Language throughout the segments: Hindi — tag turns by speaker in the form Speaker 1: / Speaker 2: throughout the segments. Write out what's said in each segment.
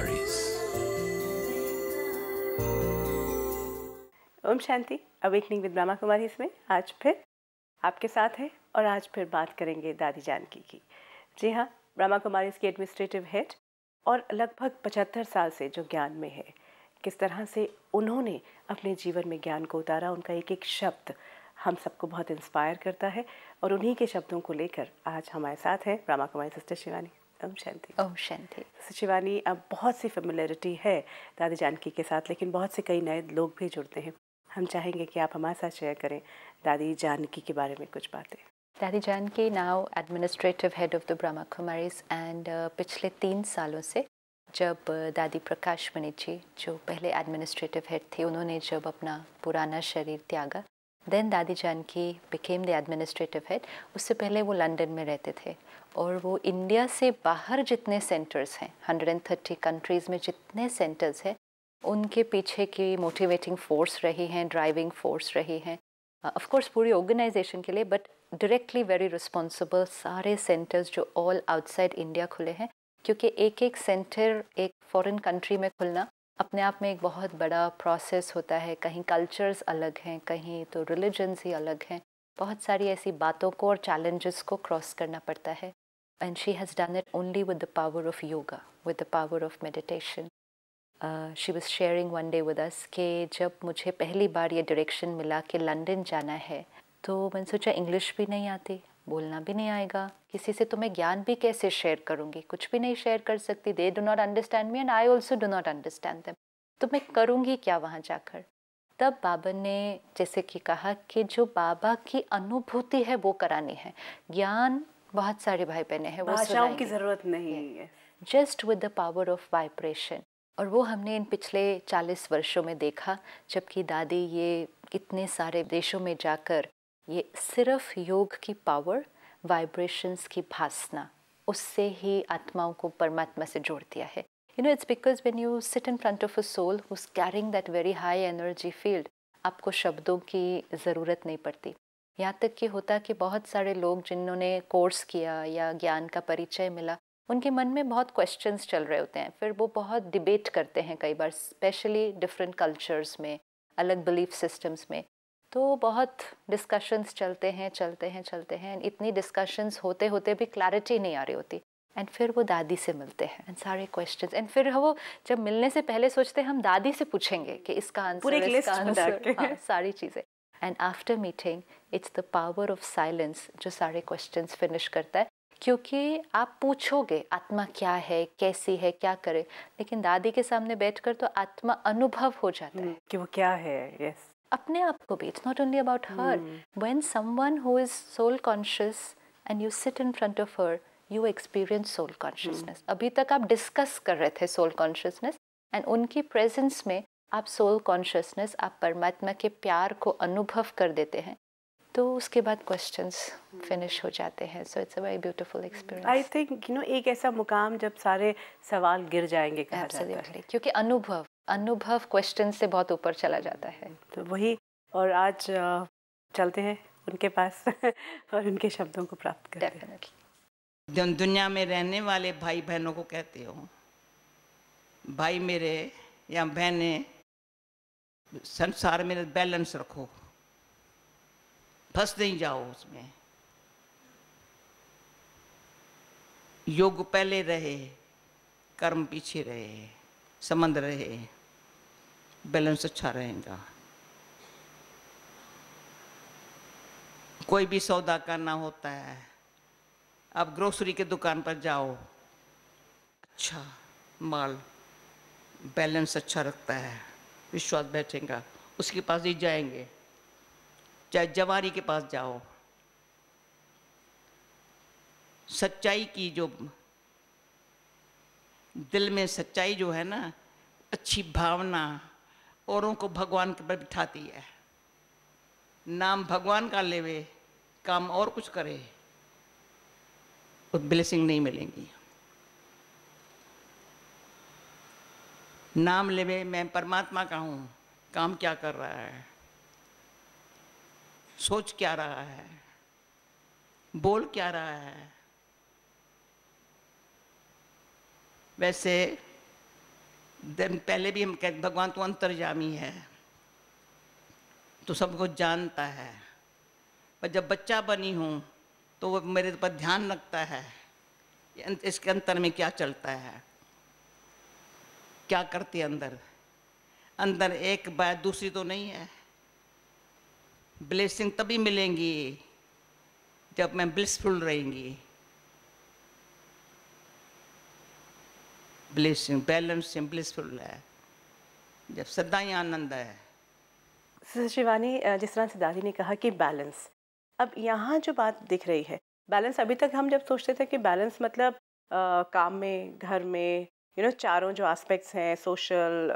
Speaker 1: सारीज
Speaker 2: ओम शांति अवेकनिंग विद ब्रह्मा कुमारी इसमें आज फिर आपके साथ है और आज फिर बात करेंगे दादी जानकी की जी हाँ ब्रह्मा कुमारी इसके एडमिनिस्ट्रेटिव हेड और लगभग पचहत्तर साल से जो ज्ञान में है किस तरह से उन्होंने अपने जीवन में ज्ञान को उतारा उनका एक एक शब्द हम सबको बहुत इंस्पायर करता है और उन्हीं के शब्दों को लेकर आज हमारे साथ हैं रामा कुमारी सिस्टर शिवानी ओम शांति ओम शांति सचिवानी अब बहुत सी फेमिलरिटी है दादी जानकी के साथ लेकिन बहुत से कई नए लोग भी जुड़ते हैं हम चाहेंगे कि आप हमारे साथ शेयर करें दादी जानकी के बारे में कुछ बातें
Speaker 3: Dadi Janki now administrative head of the Brahma Kumaris and पिछले तीन सालों से जब दादी प्रकाश मणि जी जो पहले एडमिनिस्ट्रेटिव हेड थे उन्होंने जब अपना पुराना शरीर त्यागा then Dadi Janki became the administrative head उससे पहले वो लंदन में रहते थे और वो इंडिया से बाहर जितने सेंटर्स हैं 130 कंट्रीज़ में जितने सेंटर्स हैं उनके पीछे की मोटिवेटिंग फोर्स रही हैं ड्राइविंग फोर्स रही हैं ऑफ uh, कोर्स पूरी ऑर्गेनाइजेशन के लिए बट डायरेक्टली वेरी रिस्पॉन्सिबल सारे सेंटर्स जो ऑल आउटसाइड इंडिया खुले हैं क्योंकि एक एक सेंटर एक फॉरेन कंट्री में खुलना अपने आप में एक बहुत बड़ा प्रोसेस होता है कहीं कल्चर्स अलग हैं कहीं तो रिलीजन्स ही अलग हैं बहुत सारी ऐसी बातों को और चैलेंजेस को क्रॉस करना पड़ता है and she has done it only with the power of yoga with the power of meditation she was sharing one day with us के जब मुझे पहली बार ये डायरेक्शन मिला कि लंदन जाना है तो मैंने सोचा इंग्लिश भी नहीं आती बोलना भी नहीं आएगा किसी से तो मैं ज्ञान भी कैसे शेयर करूँगी कुछ भी नहीं शेयर कर सकती they do not understand me and I also do not understand them तो मैं करूँगी क्या वहाँ जाकर तब बाबा ने जैसे कि कहा कि जो बाबा की अनुभूति है वो करानी है ज्ञान बहुत सारे भाई बहने हैं वो भाषाओं की जरूरत नहीं है just with the power of vibration और वो हमने इन पिछले 40 वर्षों में देखा जबकि दादी ये इतने सारे देशों में जाकर ये सिर्फ योग की पावर वाइब्रेशंस की भासना उससे ही आत्माओं को परमात्मा से जोड़ दिया है you know it's because when you sit in front of a soul who carrying that very high energy field आपको शब्दों की ज़रूरत नहीं पड़ती यहाँ तक कि होता कि बहुत सारे लोग जिन्होंने कोर्स किया या ज्ञान का परिचय मिला उनके मन में बहुत क्वेश्चंस चल रहे होते हैं फिर वो बहुत डिबेट करते हैं कई बार स्पेशली डिफरेंट कल्चर्स में अलग बिलीफ सिस्टम्स में तो बहुत डिस्कशंस चलते हैं चलते हैं चलते हैं एंड इतनी डिस्कशंस होते होते भी क्लैरिटी नहीं आ रही होती एंड फिर वो दादी से मिलते हैं एंड सारे क्वेश्चंस एंड फिर वो जब मिलने से पहले सोचते हैं हम दादी से पूछेंगे कि इसका आंसर इसका आंसर हाँ, सारी चीज़ें and after meeting it's the power of silence जो सारे क्वेश्चन फिनिश करता है क्योंकि आप पूछोगे आत्मा क्या है कैसी है क्या करे लेकिन दादी के सामने बैठकर तो आत्मा अनुभव हो जाता है हम्म, कि वो क्या है यस अपने आप को भी it's not only about her someone who is soul conscious and you sit in front of her you experience soul consciousness अभी तक आप डिस्कस कर रहे थे सोल कॉन्शियसनेस एंड उनकी प्रेजेंस में आप सोल कॉन्शियसनेस आप परमात्मा के प्यार को अनुभव कर देते हैं तो उसके बाद क्वेश्चंस फिनिश hmm. हो जाते हैं so it's a very beautiful experience I
Speaker 2: think you know एक ऐसा मुकाम जब सारे सवाल गिर जाएंगे कहा जाता है क्योंकि अनुभव अनुभव क्वेश्चन से बहुत ऊपर चला जाता है तो वही और आज चलते हैं उनके
Speaker 1: पास और उनके शब्दों को प्राप्त करते हैं दुनिया में रहने वाले भाई बहनों को कहते हो भाई मेरे या बहने संसार में बैलेंस रखो फंस नहीं जाओ उसमें योग पहले रहे कर्म पीछे रहे समंद रहे बैलेंस अच्छा रहेगा कोई भी सौदा करना होता है आप ग्रोसरी के दुकान पर जाओ अच्छा माल बैलेंस अच्छा रखता है विश्वास बैठेगा उसके पास ही जाएंगे चाहे जवारी के पास जाओ सच्चाई की जो दिल में सच्चाई जो है ना अच्छी भावना औरों को भगवान के पर बिठाती है नाम भगवान का लेवे काम और कुछ करे तो ब्लेसिंग नहीं मिलेंगी नाम लेवे मैं परमात्मा का हूँ काम क्या कर रहा है सोच क्या रहा है बोल क्या रहा है वैसे पहले भी हम कहते भगवान तो अंतर्जामी है तो सब कुछ जानता है पर जब बच्चा बनी हूँ तो वो मेरे पर ध्यान रखता है इसके अंतर में क्या चलता है क्या करती अंदर अंदर एक बात दूसरी तो नहीं है ब्लेसिंग तभी मिलेंगी जब मैं ब्लिसफुल रहेंगी ब्लेसिंग बैलेंस ब्लिसफुल है जब सदा ही आनंद है
Speaker 2: शिवानी जिस तरह दादी ने कहा कि बैलेंस अब यहाँ जो बात दिख रही है बैलेंस अभी तक हम जब सोचते थे कि बैलेंस मतलब आ, काम में घर में यू नो चारों जो एस्पेक्ट्स हैं सोशल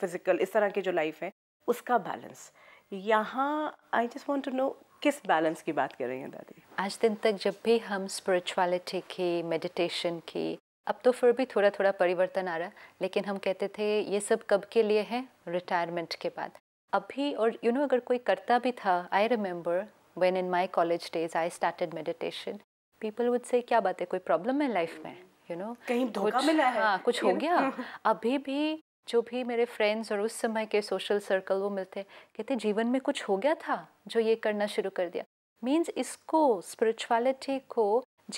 Speaker 2: फिज़िकल इस तरह की जो लाइफ है उसका बैलेंस यहाँ I just want to know किस बैलेंस की बात कर रही हैं दादी आज दिन तक जब भी हम स्पिरिचुअलिटी की मेडिटेशन की
Speaker 3: अब तो फिर भी थोड़ा थोड़ा परिवर्तन आ रहा है लेकिन हम कहते थे ये सब कब के लिए है रिटायरमेंट के बाद अभी और यू you नो know, अगर कोई करता भी था I remember when in my college days I started meditation people would say क्या बात है कोई प्रॉब्लम है लाइफ में यू you नो know, कहीं धोखा मिला है हाँ कुछ हो गया अभी भी जो भी मेरे फ्रेंड्स और उस समय के सोशल सर्कल वो मिलते कहते जीवन में कुछ हो गया था जो ये करना शुरू कर दिया मीन्स इसको स्पिरिचुअलिटी को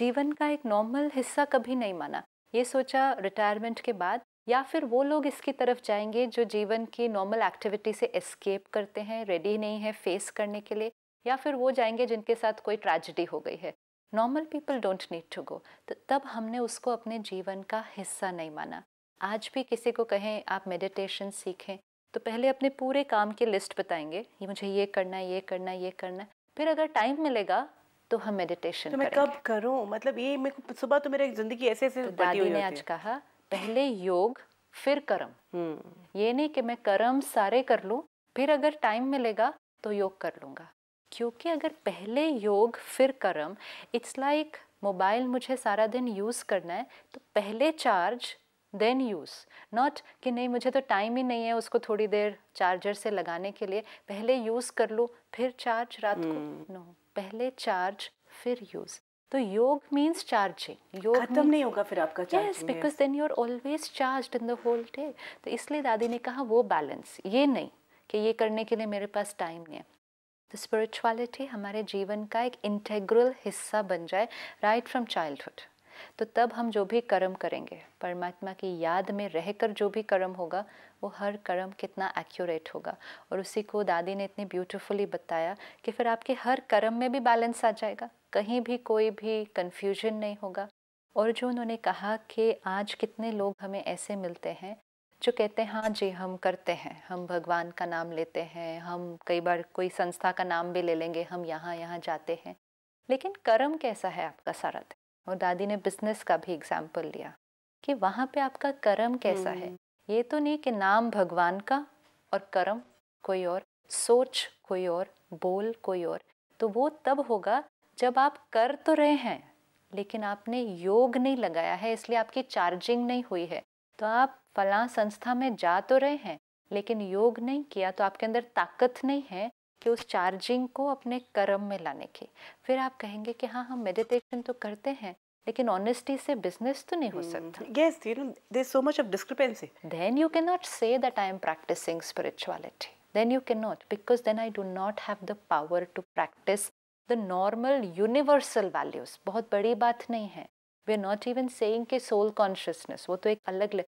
Speaker 3: जीवन का एक नॉर्मल हिस्सा कभी नहीं माना ये सोचा रिटायरमेंट के बाद या फिर वो लोग इसकी तरफ जाएंगे जो जीवन की नॉर्मल एक्टिविटी से एस्केप करते हैं रेडी नहीं है फेस करने के लिए या फिर वो जाएंगे जिनके साथ कोई ट्रेजिडी हो गई है normal people don't need to go तो तब हमने उसको अपने जीवन का हिस्सा नहीं माना आज भी किसी को कहें आप मेडिटेशन सीखें तो पहले अपने पूरे काम की लिस्ट बताएंगे ये मुझे ये करना है ये करना ये करना फिर अगर टाइम मिलेगा तो हम मेडिटेशन तो मैं कब
Speaker 2: करूँ मतलब ये मेरे सुबह तो मेरा जिंदगी ऐसे ऐसे तो दादी ने आज
Speaker 3: कहा पहले योग फिर कर्म
Speaker 2: हम्म।
Speaker 3: ये नहीं कि मैं कर्म सारे कर लू फिर अगर टाइम मिलेगा तो योग कर लूंगा क्योंकि अगर पहले योग फिर कर्म इट्स लाइक मोबाइल मुझे सारा दिन यूज़ करना है तो पहले चार्ज देन यूज़ नॉट कि नहीं मुझे तो टाइम ही नहीं है उसको थोड़ी देर चार्जर से लगाने के लिए पहले यूज़ कर लूँ फिर चार्ज रात को नो हम्म। hmm. no. पहले चार्ज फिर यूज तो योग मीन्स चार्जिंग योग खत्म नहीं होगा
Speaker 2: फिर आपका yes because
Speaker 3: then you are always charge in the whole day तो इसलिए दादी ने कहा वो बैलेंस ये नहीं कि ये करने के लिए मेरे पास टाइम नहीं है तो स्पिरिचुअलिटी हमारे जीवन का एक इंटेग्रल हिस्सा बन जाए राइट फ्रॉम चाइल्डहुड तो तब हम जो भी कर्म करेंगे परमात्मा की याद में रहकर जो भी कर्म होगा वो हर कर्म कितना एक्यूरेट होगा और उसी को दादी ने इतनी ब्यूटीफुली बताया कि फिर आपके हर कर्म में भी बैलेंस आ जाएगा कहीं भी कोई भी कन्फ्यूजन नहीं होगा और जो उन्होंने कहा कि आज कितने लोग हमें ऐसे मिलते हैं जो कहते हैं हाँ जी हम करते हैं हम भगवान का नाम लेते हैं हम कई बार कोई संस्था का नाम भी ले लेंगे हम यहाँ यहाँ जाते हैं लेकिन कर्म कैसा है आपका सारा दिन और दादी ने बिजनेस का भी एग्जाम्पल लिया कि वहाँ पे आपका कर्म कैसा है हम्म। ये तो नहीं कि नाम भगवान का और कर्म कोई और सोच कोई और बोल कोई और तो वो तब होगा जब आप कर तो रहे हैं लेकिन आपने योग नहीं लगाया है इसलिए आपकी चार्जिंग नहीं हुई है तो आप फला संस्था में जा तो रहे हैं लेकिन योग नहीं किया तो आपके अंदर ताकत नहीं है कि उस चार्जिंग को अपने कर्म में लाने की फिर आप कहेंगे कि हाँ हम मेडिटेशन तो करते हैं लेकिन ऑनेस्टी से बिजनेस तो नहीं हो हम्म, सकता yes you know there
Speaker 2: so much of discrepancy
Speaker 3: then you cannot say that I am practising spirituality then you cannot because then I do not have the power to practise the normal universal values बहुत बड़ी बात नहीं है we are not even saying कि सोल कॉन्शियसनेस वो तो एक अलग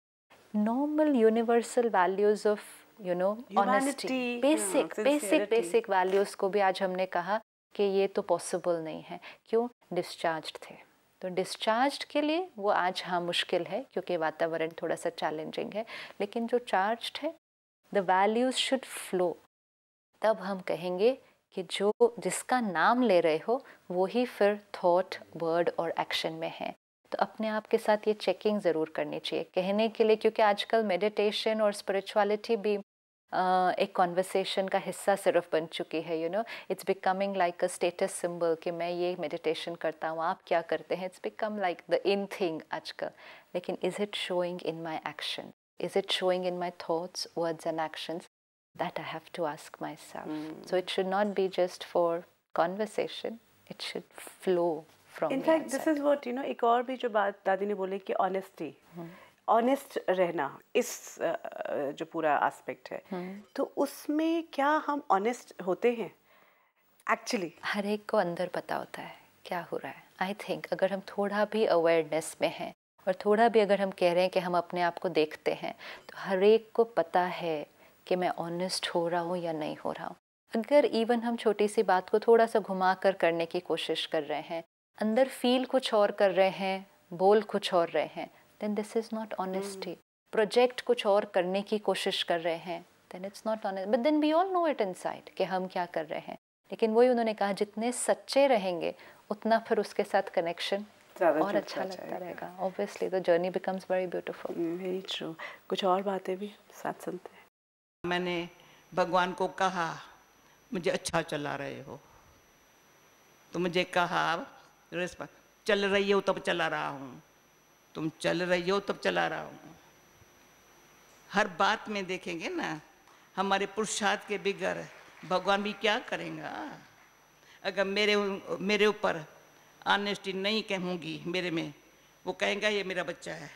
Speaker 3: normal universal values of you know honesty basic basic basic values को भी आज हमने कहा कि ये तो पॉसिबल नहीं है क्यों डिस्चार्ज थे तो डिस्चार्ज के लिए वो आज हाँ मुश्किल है क्योंकि वातावरण थोड़ा सा चैलेंजिंग है लेकिन जो चार्ज है द वैल्यूज शुड फ्लो तब हम कहेंगे कि जो जिसका नाम ले रहे हो वो ही फिर थॉट वर्ड और एक्शन में है तो अपने आप के साथ ये चेकिंग ज़रूर करनी चाहिए कहने के लिए क्योंकि आजकल मेडिटेशन और स्पिरिचुअलिटी भी Uh, एक कॉन्वर्सेशन का हिस्सा सिर्फ बन चुकी है you know it's becoming like a status symbol कि मैं ये मेडिटेशन करता हूँ आप क्या करते हैं it's become like the in thing आजकल लेकिन is it showing in my action is it showing in my thoughts words and actions that I have to ask myself so it should not be just for conversation it should flow from in fact this is
Speaker 2: what you know एक और भी जो बात दादी ने बोले कि ऑनेस्टी हम्म। ऑनेस्ट रहना इस जो पूरा एस्पेक्ट है हम्म। तो उसमें क्या हम ऑनेस्ट होते हैं एक्चुअली हर एक को
Speaker 3: अंदर पता होता है क्या हो रहा है आई थिंक अगर हम थोड़ा भी अवेयरनेस में हैं और थोड़ा भी अगर हम कह रहे हैं कि हम अपने आप को देखते हैं तो हर एक को पता है कि मैं ऑनेस्ट हो रहा हूँ या नहीं हो रहा हूँ अगर इवन हम छोटी सी बात को थोड़ा सा घुमा कर करने की कोशिश कर रहे हैं अंदर फील कुछ और कर रहे हैं बोल कुछ और रहे हैं then this is not honesty project कुछ और करने की कोशिश कर रहे हैं then it's not honest but then we all know it inside कि हम क्या कर रहे हैं लेकिन वही उन्होंने कहा जितने सच्चे रहेंगे उतना फिर उसके साथ कनेक्शन
Speaker 1: और अच्छा लगता
Speaker 3: रहेगा obviously the
Speaker 1: journey becomes very beautiful very true कुछ और बातें भी साथ सुनते हैं मैंने भगवान को कहा मुझे अच्छा चला रहे हो तो मुझे कहा चल रही हो तब चला रहा हूँ तुम चल रही हो तब चला रहा हूँ हर बात में देखेंगे ना हमारे पुरुषार्थ के बिगर भगवान भी क्या करेंगे अगर मेरे मेरे ऊपर आनेस्टी नहीं कहूँगी मेरे में वो कहेंगे ये मेरा बच्चा है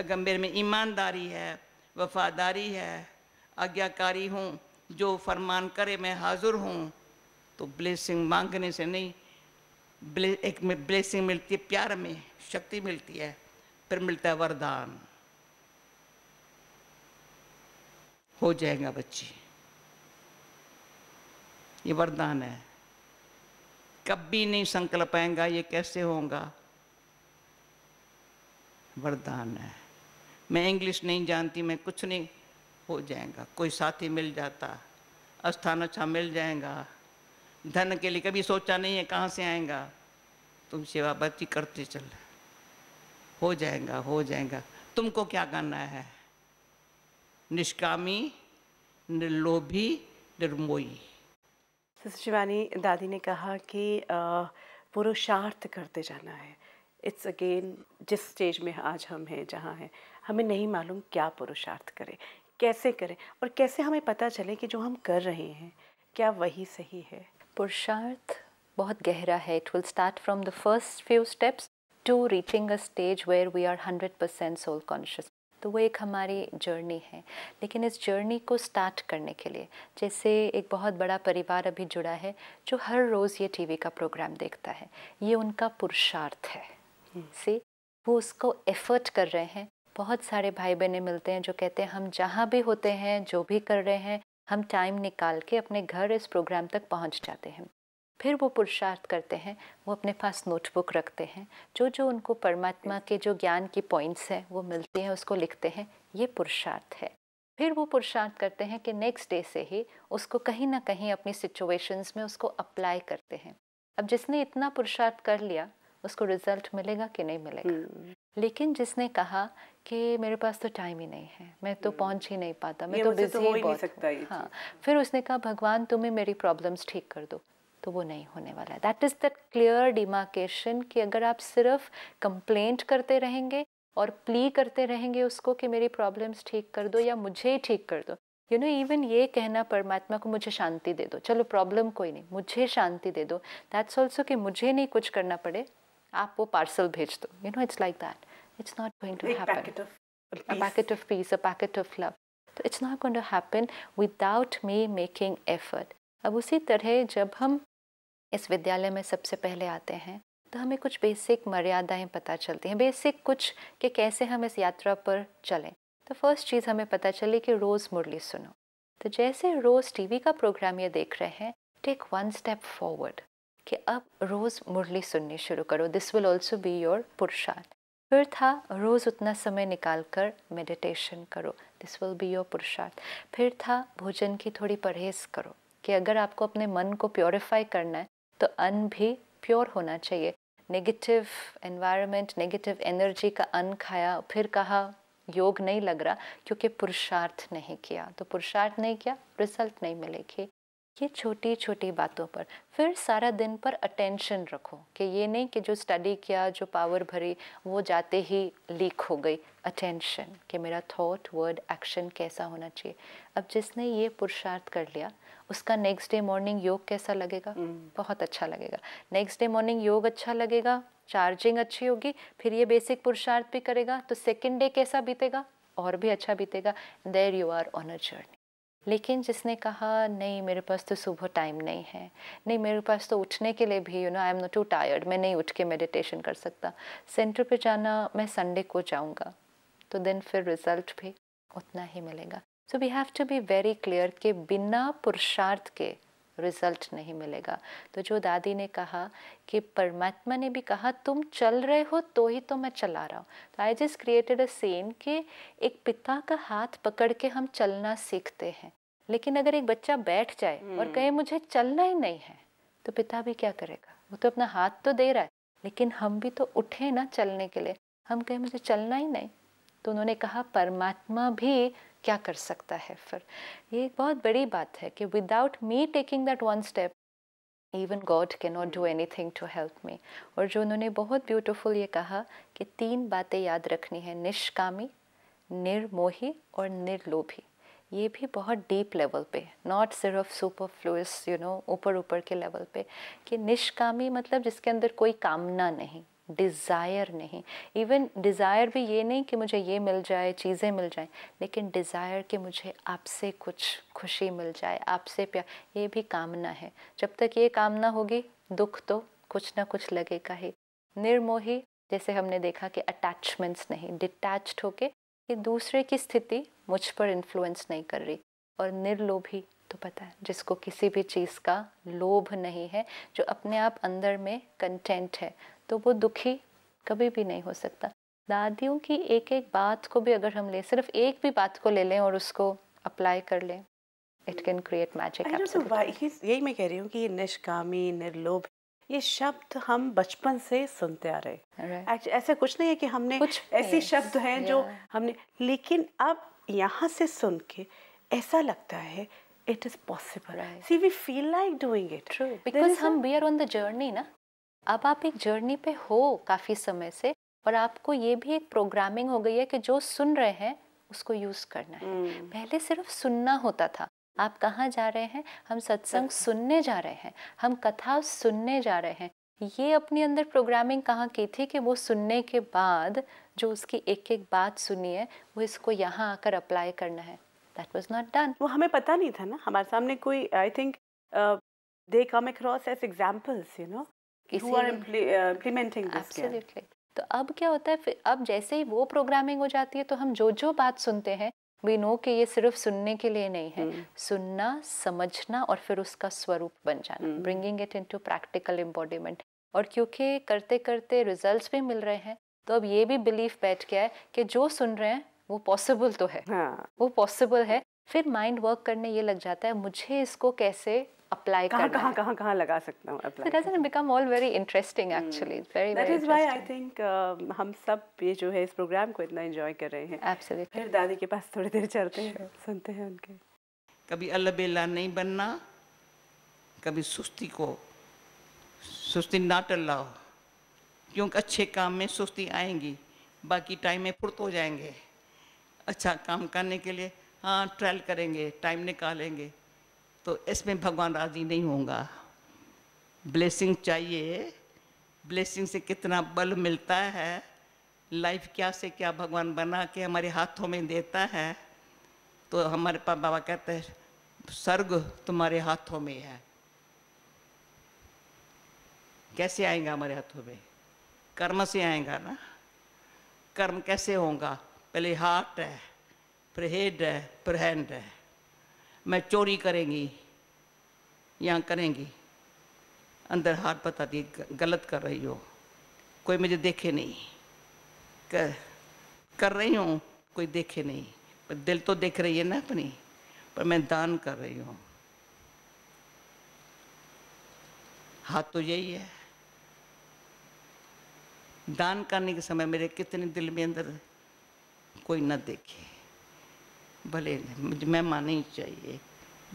Speaker 1: अगर मेरे में ईमानदारी है वफादारी है आज्ञाकारी हूँ जो फरमान करे मैं हाज़ुर हूँ तो ब्लेसिंग मांगने से नहीं एक में ब्लेसिंग मिलती है प्यार में शक्ति मिलती है फिर मिलता है वरदान हो जाएगा बच्ची ये वरदान है कभी नहीं संकल्प आएगा ये कैसे होगा वरदान है मैं इंग्लिश नहीं जानती मैं कुछ नहीं हो जाएगा कोई साथी मिल जाता स्थान अच्छा मिल जाएगा धन के लिए कभी सोचा नहीं है कहाँ से आएगा तुम सेवा बच्ची करते चल हो जाएगा हो जाएगा तुमको क्या करना है निष्कामी निर्लोभी निर्मोही सिस्टर
Speaker 2: शिवानी दादी ने कहा कि पुरुषार्थ करते जाना है इट्स अगेन जिस स्टेज में आज हम हैं जहाँ हैं हमें नहीं मालूम क्या पुरुषार्थ करें कैसे करें और कैसे हमें पता चले कि जो हम कर रहे हैं क्या वही सही है
Speaker 3: पुरुषार्थ बहुत गहरा है it will start from the first few steps to reaching a stage where we are hundred percent soul conscious तो वो एक हमारी जर्नी है लेकिन इस जर्नी को स्टार्ट करने के लिए जैसे एक बहुत बड़ा परिवार अभी जुड़ा है जो हर रोज़ ये टीवी का प्रोग्राम देखता है ये उनका पुरुषार्थ है सी वो उसको एफर्ट कर रहे हैं बहुत सारे भाई बहनें मिलते हैं जो कहते हैं हम जहाँ भी होते हैं जो भी कर रहे हैं हम टाइम निकाल के अपने घर इस प्रोग्राम तक पहुंच जाते हैं फिर वो पुरुषार्थ करते हैं वो अपने पास नोटबुक रखते हैं जो जो उनको परमात्मा के जो ज्ञान की पॉइंट्स हैं वो मिलते हैं उसको लिखते हैं ये पुरुषार्थ है फिर वो पुरुषार्थ करते हैं कि नेक्स्ट डे से ही उसको कहीं ना कहीं अपनी सिचुएशंस में उसको अप्लाई करते हैं अब जिसने इतना पुरुषार्थ कर लिया उसको रिजल्ट मिलेगा कि नहीं मिलेगा हम्म। लेकिन जिसने कहा कि मेरे पास तो टाइम ही नहीं है मैं तो hmm. पहुंच ही नहीं पाता मैं तो बिजी तो ही बहुत सकता हाँ फिर उसने कहा भगवान तुम्हें मेरी प्रॉब्लम्स ठीक कर दो तो वो नहीं होने वाला है that is that clear demarcation कि अगर आप सिर्फ कंप्लेंट करते रहेंगे और प्ली करते रहेंगे उसको कि मेरी प्रॉब्लम्स ठीक कर दो या मुझे ही ठीक कर दो यू नो इवन ये कहना परमात्मा को मुझे शांति दे दो चलो प्रॉब्लम कोई नहीं मुझे शांति दे दो दैट्स ऑल्सो कि मुझे नहीं कुछ करना पड़े आप वो पार्सल भेज दो you know it's like that it's not going to a happen. Packet of peace. a packet of peace, a packet of love. तो it's not going to happen without me making effort अब उसी तरह जब हम इस विद्यालय में सबसे पहले आते हैं तो हमें कुछ बेसिक मर्यादाएं पता चलती हैं बेसिक कुछ कि कैसे हम इस यात्रा पर चलें तो फर्स्ट चीज़ हमें पता चली कि रोज़ मुरली सुनो तो जैसे रोज़ टीवी का प्रोग्राम ये देख रहे हैं टेक वन स्टेप फॉरवर्ड कि अब रोज़ मुरली सुननी शुरू करो this will also be your पुरुषार्थ फिर था रोज़ उतना समय निकाल कर मेडिटेशन करो दिस विल बी योर पुरुषार्थ फिर था भोजन की थोड़ी परहेज करो कि अगर आपको अपने मन को प्योरीफाई करना है तो अन्न भी प्योर होना चाहिए नेगेटिव एनवायरनमेंट नेगेटिव एनर्जी का अन्न खाया फिर कहा योग नहीं लग रहा क्योंकि पुरुषार्थ नहीं किया तो पुरुषार्थ नहीं किया रिजल्ट नहीं मिलेगी ये छोटी छोटी बातों पर फिर सारा दिन पर अटेंशन रखो कि ये नहीं कि जो स्टडी किया जो पावर भरी वो जाते ही लीक हो गई अटेंशन कि मेरा थॉट वर्ड एक्शन कैसा होना चाहिए अब जिसने ये पुरुषार्थ कर लिया उसका नेक्स्ट डे मॉर्निंग योग कैसा लगेगा mm. बहुत अच्छा लगेगा नेक्स्ट डे मॉर्निंग योग अच्छा लगेगा चार्जिंग अच्छी होगी फिर ये बेसिक पुरुषार्थ भी करेगा तो सेकेंड डे कैसा बीतेगा और भी अच्छा बीतेगा there you are on a journey लेकिन जिसने कहा नहीं मेरे पास तो सुबह टाइम नहीं है नहीं मेरे पास तो उठने के लिए भी you know I am not too tired मैं नहीं उठ के मेडिटेशन कर सकता सेंटर पे जाना मैं संडे को जाऊँगा तो देन फिर रिजल्ट भी उतना ही मिलेगा so we have to be very clear कि बिना पुरुषार्थ के रिजल्ट नहीं मिलेगा तो जो दादी ने कहा कि परमात्मा ने भी कहा तुम चल रहे हो तो ही तो मैं चला रहा हूँ तो I just created a scene कि एक पिता का हाथ पकड़ के हम चलना सीखते हैं लेकिन अगर एक बच्चा बैठ जाए और कहे हम्म। मुझे चलना ही नहीं है तो पिता भी क्या करेगा वो तो अपना हाथ तो दे रहा है लेकिन हम भी तो उठे ना चलने के लिए हम कहें मुझे चलना ही नहीं तो उन्होंने कहा परमात्मा भी क्या कर सकता है फिर ये एक बहुत बड़ी बात है कि without me taking that one step even God cannot do anything to help me और जो उन्होंने बहुत ब्यूटिफुल ये कहा कि तीन बातें याद रखनी है निष्कामी निर्मोही और निर्लोभी ये भी बहुत डीप लेवल पे नॉट सिर्फ सुपर फ्लूस यू नो ऊपर ऊपर के लेवल पे कि निष्कामी मतलब जिसके अंदर कोई कामना नहीं डिज़ायर नहीं इवन डिज़ायर भी ये नहीं कि मुझे ये मिल जाए चीज़ें मिल जाएं लेकिन डिज़ायर कि मुझे आपसे कुछ खुशी मिल जाए आपसे प्यार ये भी कामना है जब तक ये कामना होगी दुख तो कुछ ना कुछ लगेगा ही निर्मोही जैसे हमने देखा कि अटैचमेंट्स नहीं डिटैच होके कि दूसरे की स्थिति मुझ पर इन्फ्लुएंस नहीं कर रही और निर्लोभी तो पता है जिसको किसी भी चीज़ का लोभ नहीं है जो अपने आप अंदर में कंटेंट है तो वो दुखी कभी भी नहीं हो सकता दादियों की एक एक बात को भी अगर हम लें सिर्फ एक भी बात को ले लें और उसको अप्लाई कर लें इट कैन क्रिएट मैजिक
Speaker 2: यही मैं कह रही हूँ कि ये निष्कामी निर्लोभ ये शब्द हम बचपन से सुनते आ रहे right. ऐसा कुछ नहीं है कि हमने कुछ ऐसे शब्द हैं yeah. जो हमने लेकिन अब यहाँ से सुन के ऐसा लगता है it is possible see we feel like doing it because हम
Speaker 3: we are on the journey ना अब आप एक जर्नी पे हो काफ़ी समय से और आपको ये भी एक प्रोग्रामिंग हो गई है कि जो सुन रहे हैं उसको यूज़ करना है mm. पहले सिर्फ सुनना होता था आप कहाँ जा रहे हैं हम सत्संग अच्छा। सुनने जा रहे हैं हम कथा सुनने जा रहे हैं ये अपने अंदर प्रोग्रामिंग कहाँ की थी कि वो सुनने के बाद जो उसकी एक एक बात सुनी है वो इसको यहाँ आकर अप्लाई करना है
Speaker 2: दैट वॉज नॉट डन वो हमें पता नहीं था ना हमारे सामने कोई I think they come across as examples you know तो अब
Speaker 3: क्या होता है फिर अब जैसे ही वो प्रोग्रामिंग हो जाती है तो हम जो जो बात सुनते हैं वी नो कि ये सिर्फ सुनने के लिए नहीं है hmm. सुनना समझना और फिर उसका स्वरूप बन जाना bringing it into practical embodiment और क्योंकि करते करते रिजल्ट्स भी मिल रहे हैं तो अब ये भी बिलीफ बैठ गया है कि जो सुन रहे हैं वो पॉसिबल तो है हाँ. वो पॉसिबल है फिर माइंड वर्क करने ये लग जाता है मुझे इसको कैसे apply कहाँ कहाँ
Speaker 2: कहाँ कहाँ लगा सकता हूँ apply so doesn't
Speaker 3: it become all very interesting hmm. actually hmm. very that very is why I
Speaker 2: think uh, हम सब ये जो है इस प्रोग्राम को इतना enjoy कर रहे हैं absolutely फिर दादी के पास थोड़ी देर चलते हैं sure. सुनते हैं उनके
Speaker 1: कभी अलबेला नहीं बनना कभी सुस्ती को सुस्ती ना टल्लाओ क्योंकि अच्छे काम में सुस्ती आएंगी बाकी टाइम में फुर्त हो जाएंगे अच्छा काम करने के लिए हाँ ट्रायल करेंगे टाइम निकालेंगे तो इसमें भगवान राजी नहीं होगा ब्लेसिंग चाहिए ब्लेसिंग से कितना बल मिलता है लाइफ क्या से क्या भगवान बना के हमारे हाथों में देता है तो हमारे पास बाबा कहते हैं स्वर्ग तुम्हारे हाथों में है कैसे आएगा हमारे हाथों में कर्म से आएगा ना कर्म कैसे होगा पहले हार्ट है फिर हेड है फिर हैंड है मैं चोरी करेंगी या करेंगी अंदर हाथ दिए गलत कर रही हो कोई मुझे देखे नहीं कर कर रही हूँ कोई देखे नहीं पर दिल तो देख रही है ना अपनी पर मैं दान कर रही हूँ हाथ तो यही है दान करने के समय मेरे कितने दिल में अंदर कोई न देखे भले मुझे मैं ही चाहिए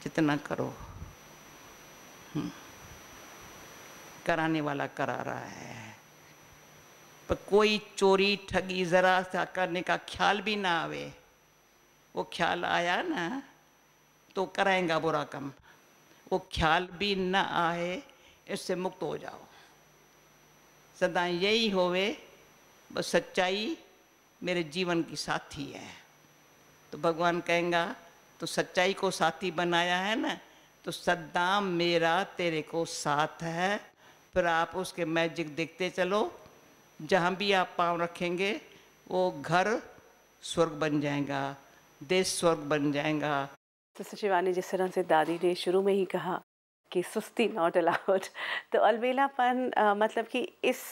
Speaker 1: जितना करो हम्म। कराने वाला करा रहा है पर कोई चोरी ठगी जरा सा करने का ख्याल भी ना आवे वो ख्याल आया ना तो कराएंगा बुरा कम वो ख्याल भी ना आए इससे मुक्त हो जाओ सदा यही होवे बस सच्चाई मेरे जीवन की साथी है तो भगवान कहेगा तो सच्चाई को साथी बनाया है ना तो सद्दाम मेरा तेरे को साथ है फिर आप उसके मैजिक देखते चलो जहाँ भी आप पाँव रखेंगे वो घर स्वर्ग बन जाएगा देश स्वर्ग बन जाएगा
Speaker 2: तो शिवानी जिस तरह से दादी ने शुरू में ही कहा कि सुस्ती नॉट अलाउड तो अलबेलापन मतलब कि इस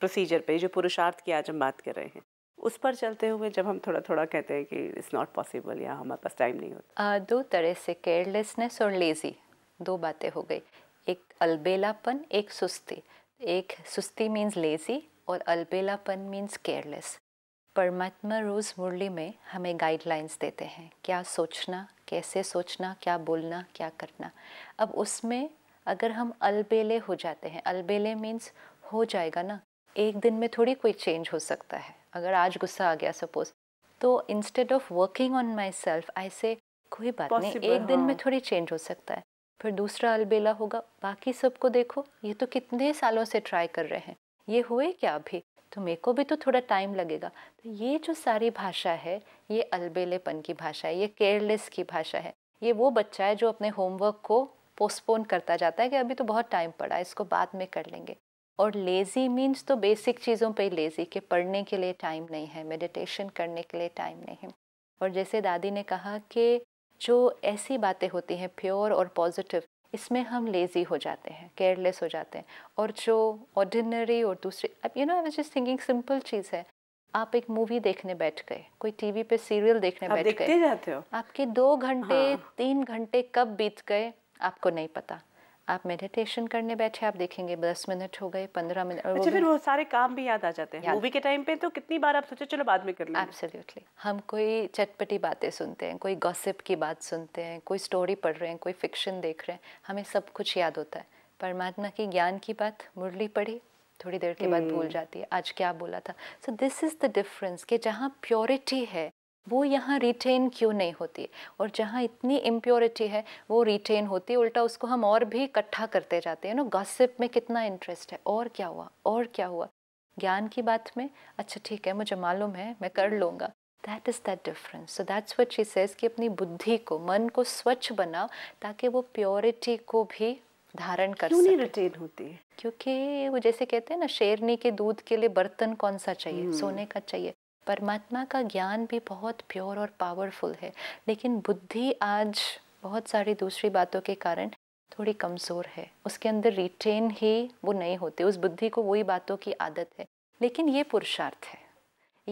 Speaker 2: प्रोसीजर पे जो पुरुषार्थ की आज हम बात कर रहे हैं उस पर चलते हुए जब हम थोड़ा थोड़ा कहते हैं कि इट्स नॉट पॉसिबल या हमारे पास टाइम नहीं
Speaker 3: होता दो तरह से केयरलेसनेस और लेज़ी दो बातें हो गई एक अलबेलापन एक सुस्ती एक सुस्ती मीन्स लेज़ी और अलबेलापन मीन्स केयरलेस परमात्मा रोज़ मुरली में हमें गाइडलाइंस देते हैं क्या सोचना कैसे सोचना क्या बोलना क्या करना अब उसमें अगर हम अलबेले हो जाते हैं अलबेले मीन्स हो जाएगा ना एक दिन में थोड़ी कोई चेंज हो सकता है अगर आज गुस्सा आ गया सपोज तो instead of working on myself I say कोई बात Possible, नहीं एक हाँ. दिन में हाँ। थोड़ी चेंज हो सकता है फिर दूसरा अलबेला होगा बाकी सबको देखो ये तो कितने सालों से ट्राई कर रहे हैं ये हुए क्या अभी तो मेरे को भी तो थोड़ा टाइम लगेगा तो ये जो सारी भाषा है ये अलबेलेपन की भाषा है ये केयरलेस की भाषा है ये वो बच्चा है जो अपने होमवर्क को पोस्टपोन करता जाता है कि अभी तो बहुत टाइम पड़ा है इसको बाद में कर लेंगे और लेज़ी मीन्स तो बेसिक चीज़ों पे लेज़ी कि पढ़ने के लिए टाइम नहीं है मेडिटेशन करने के लिए टाइम नहीं है और जैसे दादी ने कहा कि जो ऐसी बातें होती हैं प्योर और पॉजिटिव इसमें हम लेज़ी हो जाते हैं केयरलेस हो जाते हैं और जो ऑर्डिनरी और दूसरी अब you know I was just thinking simple चीज़ है आप एक मूवी देखने बैठ गए कोई टीवी पे सीरियल देखने बैठ गए जाते हो आपके दो घंटे हाँ। तीन घंटे कब बीत गए आपको नहीं पता आप मेडिटेशन करने बैठे आप देखेंगे दस मिनट हो गए पंद्रह मिनट अच्छा फिर वो
Speaker 2: सारे काम भी याद आ जाते हैं मूवी के टाइम पे तो कितनी बार आप सोचे चलो बाद में कर एब्सोल्युटली
Speaker 3: हम कोई चटपटी बातें सुनते हैं कोई गॉसिप की बात सुनते हैं कोई स्टोरी पढ़ रहे हैं कोई फिक्शन देख रहे हैं हमें सब कुछ याद होता है परमात्मा की ज्ञान की बात मुरली पढ़ी थोड़ी देर के बाद भूल हम्म। जाती है आज क्या बोला था so this is the difference कि जहाँ प्योरिटी है वो यहाँ रिटेन क्यों नहीं होती और जहाँ इतनी इम्प्योरिटी है वो रिटेन होती है उल्टा उसको हम और भी इकट्ठा करते जाते हैं नो गॉसिप में कितना इंटरेस्ट है और क्या हुआ और क्या हुआ ज्ञान की बात में अच्छा ठीक है मुझे मालूम है मैं कर लूँगा that is that difference so that's what she says कि अपनी बुद्धि को मन को स्वच्छ बनाओ ताकि वो प्योरिटी को भी धारण कर क्यों नहीं
Speaker 2: रिटेन होती है
Speaker 3: क्योंकि वो जैसे कहते हैं ना शेरनी के दूध के लिए बर्तन कौन सा चाहिए हम्म। सोने का चाहिए परमात्मा का ज्ञान भी बहुत प्योर और पावरफुल है लेकिन बुद्धि आज बहुत सारी दूसरी बातों के कारण थोड़ी कमज़ोर है उसके अंदर रिटेन ही वो नहीं होते उस बुद्धि को वही बातों की आदत है लेकिन ये पुरुषार्थ है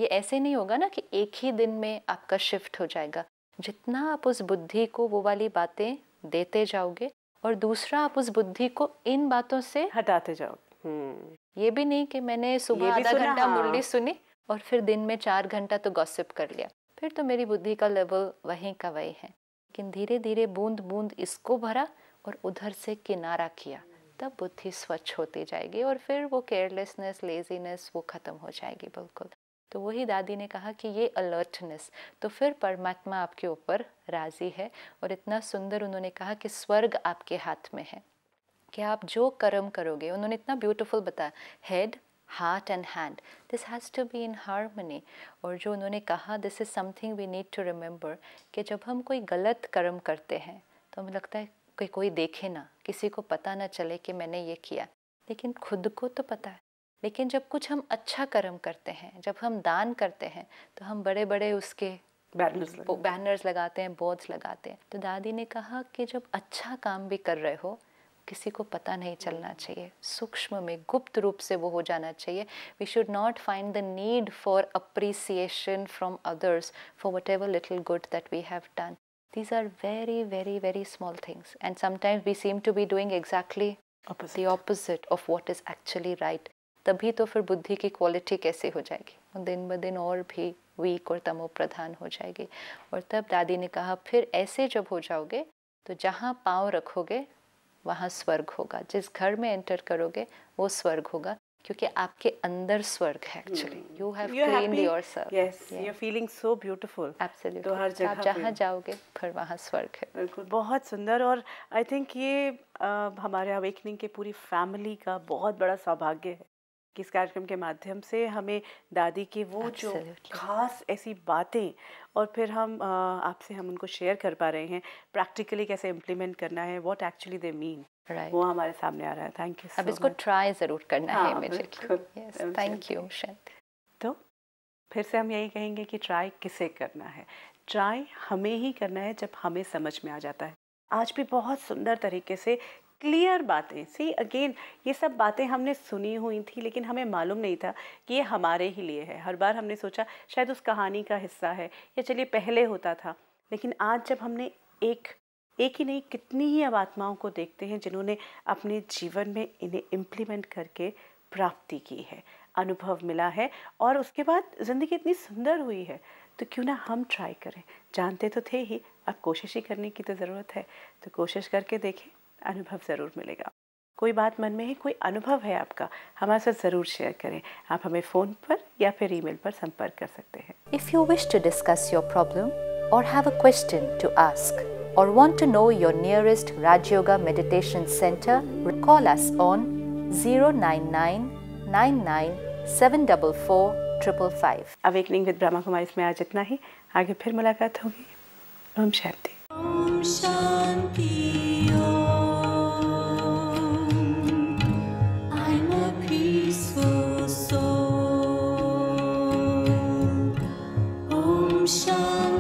Speaker 3: ये ऐसे नहीं होगा ना कि एक ही दिन में आपका शिफ्ट हो जाएगा जितना आप उस बुद्धि को वो वाली बातें देते जाओगे और दूसरा आप उस बुद्धि को इन बातों से हटाते जाओगे हम्म। ये भी नहीं कि मैंने सुबह आधा घंटा मुरली हाँ। सुनी और फिर दिन में चार घंटा तो गॉसिप कर लिया फिर तो मेरी बुद्धि का लेवल वहीं का वही है लेकिन धीरे धीरे बूंद बूंद इसको भरा और उधर से किनारा किया तब बुद्धि स्वच्छ होती जाएगी और फिर वो केयरलेसनेस लेजीनेस वो ख़त्म हो जाएगी बिल्कुल तो वही दादी ने कहा कि ये अलर्टनेस तो फिर परमात्मा आपके ऊपर राज़ी है और इतना सुंदर उन्होंने कहा कि स्वर्ग आपके हाथ में है कि आप जो कर्म करोगे उन्होंने इतना ब्यूटीफुल बताया head heart and hand this has to be in harmony और जो उन्होंने कहा this is something we need to remember कि जब हम कोई गलत कर्म करते हैं तो हमें लगता है कि कोई देखे ना किसी को पता ना चले कि मैंने ये किया लेकिन खुद को तो पता है लेकिन जब कुछ हम अच्छा कर्म करते हैं जब हम दान करते हैं तो हम बड़े बड़े उसके बैनर्स बैनर्स लगाते हैं बोर्ड्स लगाते हैं तो दादी ने कहा कि जब अच्छा काम भी कर रहे हो किसी को पता नहीं चलना चाहिए सूक्ष्म में गुप्त रूप से वो हो जाना चाहिए we should not find the need for appreciation from others for whatever little good that we have done these are very very very small things and sometimes we seem to be doing exactly opposite. Opposite of what is actually right तभी तो फिर बुद्धि की क्वालिटी कैसे हो जाएगी और दिन ब दिन और भी वीक और तमो प्रधान हो जाएगी और तब दादी ने कहा फिर ऐसे जब हो जाओगे तो जहाँ पाँव रखोगे वहाँ स्वर्ग होगा जिस घर में एंटर करोगे वो स्वर्ग होगा क्योंकि आपके अंदर स्वर्ग है actually you have clean yourself yes you
Speaker 2: feeling so beautiful absolutely तो हर जगह आप जहाँ जाओगे फिर वहाँ स्वर्ग है बिल्कुल बहुत सुंदर और आई थिंक ये आ, हमारे अवेकनिंग के पूरी फैमिली का बहुत बड़ा सौभाग्य है कि इस कार्यक्रम के माध्यम से हमें दादी की वो जो खास ऐसी बातें और फिर हम आपसे हम उनको शेयर कर पा रहे हैं प्रैक्टिकली कैसे इम्प्लीमेंट करना है व्हाट एक्चुअली दे मीन वो हमारे सामने आ रहा है थैंक यू अब इसको ट्राई ज़रूर करना हाँ, है थैंक यू तो फिर से हम यही कहेंगे कि ट्राई किसे करना है ट्राई हमें ही करना है जब हमें समझ में आ जाता है आज भी बहुत सुंदर तरीके से क्लियर बातें सी अगेन ये सब बातें हमने सुनी हुई थी लेकिन हमें मालूम नहीं था कि ये हमारे ही लिए है हर बार हमने सोचा शायद उस कहानी का हिस्सा है या चलिए पहले होता था लेकिन आज जब हमने एक एक ही नहीं कितनी ही अब आत्माओं को देखते हैं जिन्होंने अपने जीवन में इन्हें इम्प्लीमेंट करके प्राप्ति की है अनुभव मिला है और उसके बाद ज़िंदगी इतनी सुंदर हुई है तो क्यों ना हम ट्राई करें जानते तो थे ही अब कोशिश ही करने की तो ज़रूरत है तो कोशिश करके देखें अनुभव ज़रूर मिलेगा कोई बात मन में है कोई अनुभव है आपका हमारे साथ ज़रूर शेयर करें आप हमें फ़ोन पर या फिर ईमेल पर संपर्क कर सकते
Speaker 3: हैं if you wish to discuss your problem और have a question to ask और or to know your nearest Rajyoga meditation centre call us on zero on
Speaker 2: 099 awakening with Brahma Kumari इसमें आज इतना ही आगे फिर मुलाकात होगी ओम शांति ओम शांति ओम 山。